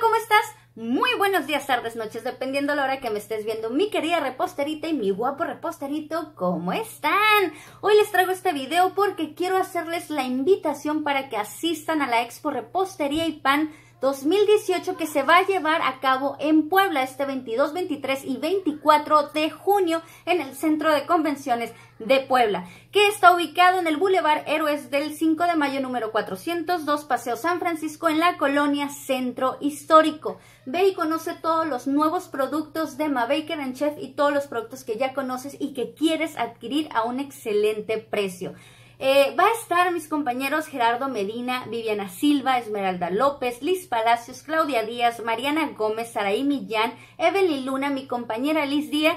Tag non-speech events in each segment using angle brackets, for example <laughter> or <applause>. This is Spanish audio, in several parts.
¿Cómo estás? Muy buenos días, tardes, noches, dependiendo la hora que me estés viendo, mi querida reposterita y mi guapo reposterito, ¿cómo están? Hoy les traigo este video porque quiero hacerles la invitación para que asistan a la Expo Repostería y Pan 2018 que se va a llevar a cabo en Puebla este 22, 23 y 24 de junio en el Centro de Convenciones de Puebla, que está ubicado en el Boulevard Héroes del 5 de mayo número 402, Paseo San Francisco, en la colonia Centro Histórico. Ve y conoce todos los nuevos productos de Mabaker Chef y todos los productos que ya conoces y que quieres adquirir a un excelente precio. Eh, va a estar mis compañeros Gerardo Medina, Viviana Silva, Esmeralda López, Liz Palacios, Claudia Díaz, Mariana Gómez, Saraí Millán, Evelyn Luna, mi compañera Liz Díaz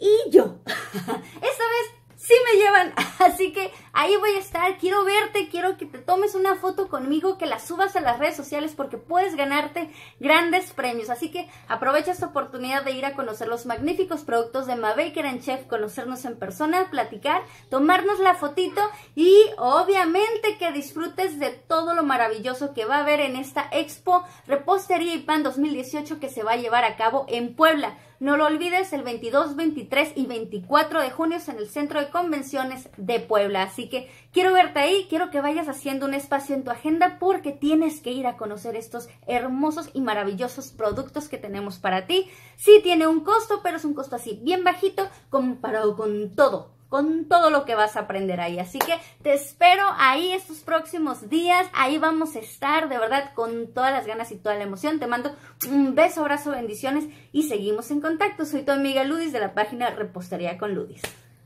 y yo. <laughs> Esta vez sí me llevan Así que ahí voy a estar, quiero verte, quiero que te tomes una foto conmigo, que la subas a las redes sociales porque puedes ganarte grandes premios. Así que aprovecha esta oportunidad de ir a conocer los magníficos productos de Mabaker en Chef, conocernos en persona, platicar, tomarnos la fotito y obviamente que disfrutes de todo lo maravilloso que va a haber en esta expo Repostería y Pan 2018 que se va a llevar a cabo en Puebla. No lo olvides el 22, 23 y 24 de junio en el Centro de Convenciones de Puebla. Así que quiero verte ahí, quiero que vayas haciendo un espacio en tu agenda porque tienes que ir a conocer estos hermosos y maravillosos productos que tenemos para ti. Sí tiene un costo, pero es un costo así bien bajito comparado con todo con todo lo que vas a aprender ahí. Así que te espero ahí estos próximos días. Ahí vamos a estar, de verdad, con todas las ganas y toda la emoción. Te mando un beso, abrazo, bendiciones y seguimos en contacto. Soy tu amiga Ludis de la página Repostería con Ludis.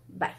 Bye.